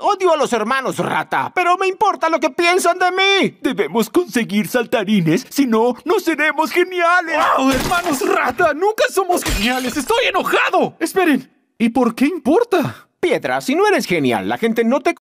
Odio a los hermanos, rata, pero me importa lo que piensan de mí. Debemos conseguir saltarines, si no, no seremos geniales. ¡Wow, hermanos, rata! Nunca somos geniales. Estoy enojado. Esperen, ¿y por qué importa? Piedra, si no eres genial, la gente no te...